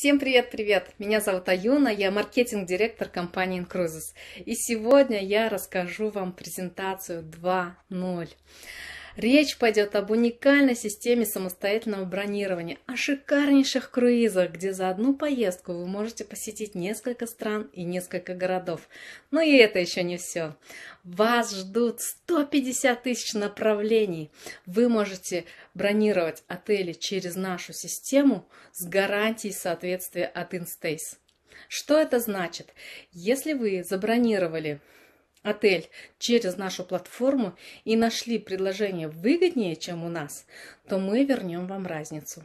Всем привет-привет! Меня зовут Аюна, я маркетинг-директор компании Incruises. И сегодня я расскажу вам презентацию 2.0. Речь пойдет об уникальной системе самостоятельного бронирования, о шикарнейших круизах, где за одну поездку вы можете посетить несколько стран и несколько городов. Но и это еще не все. Вас ждут 150 тысяч направлений. Вы можете бронировать отели через нашу систему с гарантией соответствия от InStays. Что это значит? Если вы забронировали отель через нашу платформу и нашли предложение выгоднее, чем у нас, то мы вернем вам разницу.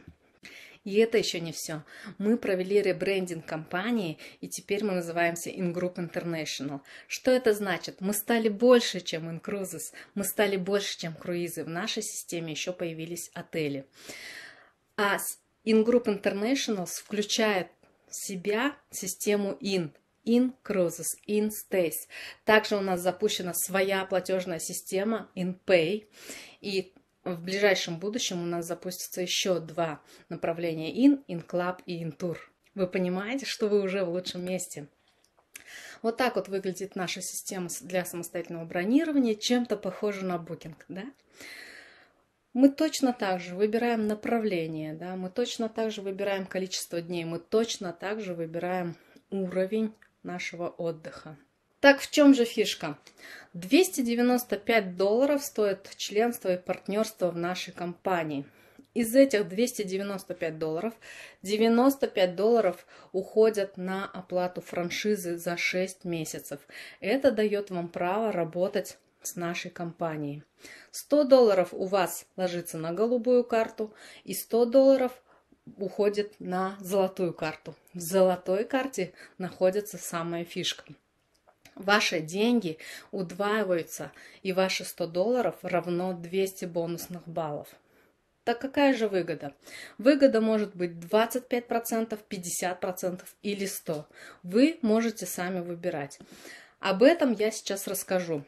И это еще не все. Мы провели ребрендинг компании, и теперь мы называемся InGroup International. Что это значит? Мы стали больше, чем InCruises, мы стали больше, чем круизы. В нашей системе еще появились отели. А InGroup International включает в себя систему IN – In Cruises, In Stays. Также у нас запущена своя платежная система InPay. И в ближайшем будущем у нас запустится еще два направления In, In Club и In Tour. Вы понимаете, что вы уже в лучшем месте. Вот так вот выглядит наша система для самостоятельного бронирования, чем-то похоже на Booking, да? Мы точно так же выбираем направление, да, мы точно так же выбираем количество дней, мы точно так же выбираем уровень нашего отдыха. Так в чем же фишка? 295 долларов стоит членство и партнерство в нашей компании. Из этих 295 долларов 95 долларов уходят на оплату франшизы за 6 месяцев. Это дает вам право работать с нашей компанией. 100 долларов у вас ложится на голубую карту и 100 долларов уходит на золотую карту. В золотой карте находится самая фишка. Ваши деньги удваиваются, и ваши 100 долларов равно 200 бонусных баллов. Так какая же выгода? Выгода может быть 25%, 50% или 100%. Вы можете сами выбирать. Об этом я сейчас расскажу.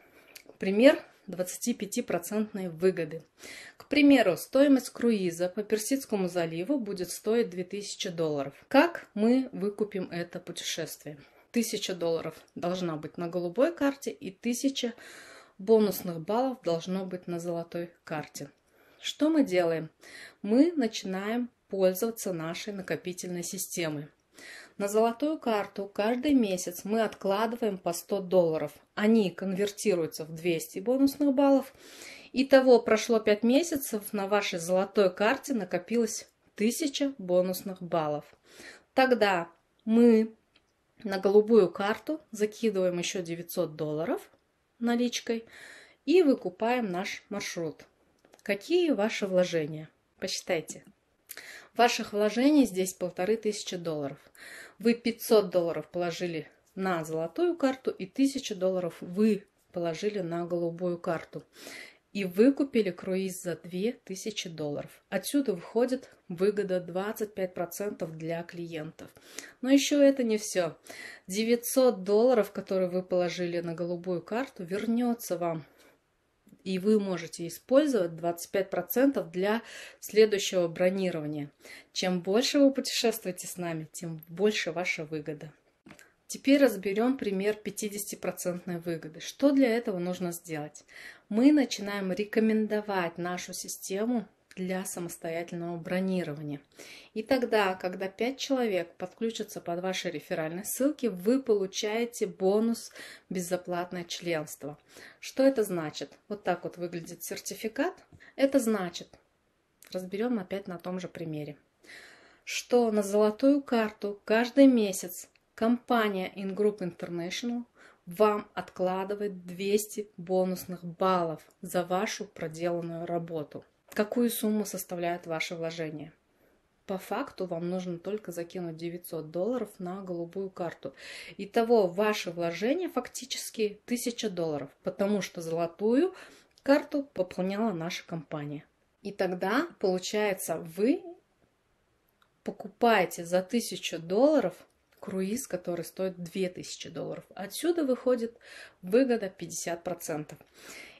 Пример 25% выгоды. К примеру, стоимость круиза по Персидскому заливу будет стоить 2000 долларов. Как мы выкупим это путешествие? 1000 долларов должна быть на голубой карте и 1000 бонусных баллов должно быть на золотой карте. Что мы делаем? Мы начинаем пользоваться нашей накопительной системой. На золотую карту каждый месяц мы откладываем по 100 долларов. Они конвертируются в 200 бонусных баллов. Итого прошло 5 месяцев, на вашей золотой карте накопилось 1000 бонусных баллов. Тогда мы на голубую карту закидываем еще 900 долларов наличкой и выкупаем наш маршрут. Какие ваши вложения? Посчитайте. Ваших вложений здесь полторы тысячи долларов. Вы 500 долларов положили на золотую карту и 1000 долларов вы положили на голубую карту. И выкупили круиз за 2000 долларов. Отсюда выходит выгода 25% для клиентов. Но еще это не все. 900 долларов, которые вы положили на голубую карту, вернется вам и вы можете использовать 25% для следующего бронирования. Чем больше вы путешествуете с нами, тем больше ваша выгода. Теперь разберем пример 50% выгоды. Что для этого нужно сделать? Мы начинаем рекомендовать нашу систему для самостоятельного бронирования. И тогда, когда 5 человек подключатся под ваши реферальные ссылки, вы получаете бонус безоплатное членство. Что это значит? Вот так вот выглядит сертификат. Это значит, разберем опять на том же примере, что на золотую карту каждый месяц компания InGroup International вам откладывает 200 бонусных баллов за вашу проделанную работу. Какую сумму составляют ваши вложения? По факту вам нужно только закинуть 900 долларов на голубую карту. Итого ваше вложение фактически 1000 долларов, потому что золотую карту пополняла наша компания. И тогда, получается, вы покупаете за 1000 долларов круиз, который стоит 2000 долларов. Отсюда выходит выгода 50%.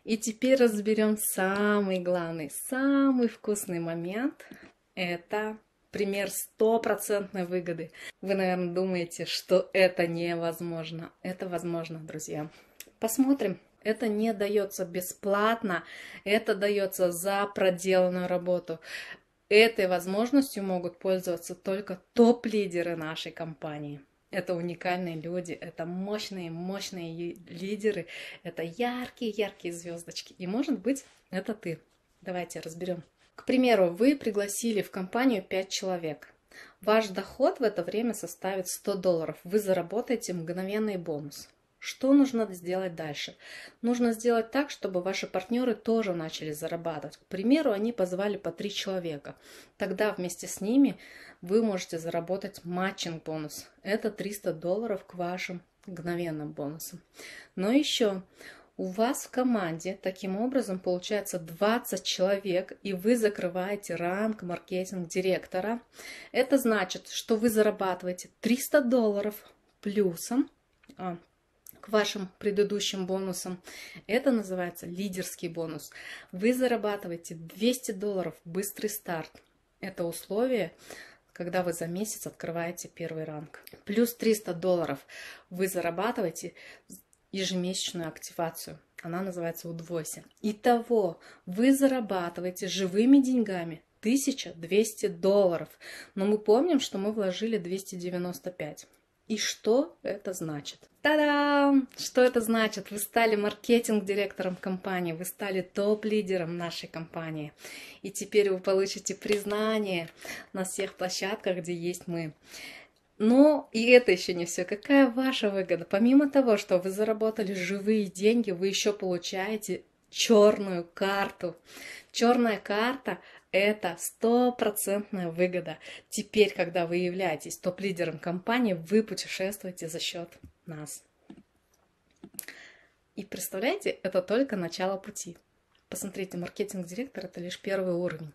И теперь разберем самый главный, самый вкусный момент. Это пример стопроцентной выгоды. Вы, наверное, думаете, что это невозможно. Это возможно, друзья. Посмотрим. Это не дается бесплатно, это дается за проделанную работу. Этой возможностью могут пользоваться только топ-лидеры нашей компании. Это уникальные люди, это мощные, мощные лидеры, это яркие-яркие звездочки. И, может быть, это ты. Давайте разберем. К примеру, вы пригласили в компанию 5 человек. Ваш доход в это время составит 100 долларов. Вы заработаете мгновенный бонус. Что нужно сделать дальше? Нужно сделать так, чтобы ваши партнеры тоже начали зарабатывать. К примеру, они позвали по три человека. Тогда вместе с ними вы можете заработать матчинг бонус. Это 300 долларов к вашим мгновенным бонусам. Но еще у вас в команде таким образом получается 20 человек, и вы закрываете ранг маркетинг-директора. Это значит, что вы зарабатываете 300 долларов плюсом, а, к вашим предыдущим бонусам. Это называется лидерский бонус. Вы зарабатываете 200 долларов, быстрый старт. Это условие, когда вы за месяц открываете первый ранг. Плюс 300 долларов вы зарабатываете ежемесячную активацию. Она называется «Удвойся». Итого вы зарабатываете живыми деньгами 1200 долларов. Но мы помним, что мы вложили 295. И что это значит? Та-дам! Что это значит? Вы стали маркетинг-директором компании, вы стали топ-лидером нашей компании. И теперь вы получите признание на всех площадках, где есть мы. Но и это еще не все. Какая ваша выгода? Помимо того, что вы заработали живые деньги, вы еще получаете черную карту. Черная карта это стопроцентная выгода. Теперь, когда вы являетесь топ-лидером компании, вы путешествуете за счет нас. И представляете, это только начало пути. Посмотрите, маркетинг-директор это лишь первый уровень.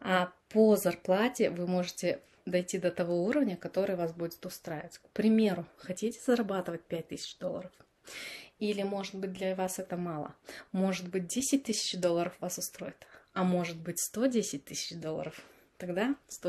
А по зарплате вы можете дойти до того уровня, который вас будет устраивать. К примеру, хотите зарабатывать 5000 долларов? Или, может быть, для вас это мало? Может быть, 10 тысяч долларов вас устроит? а может быть 110 тысяч долларов, тогда 100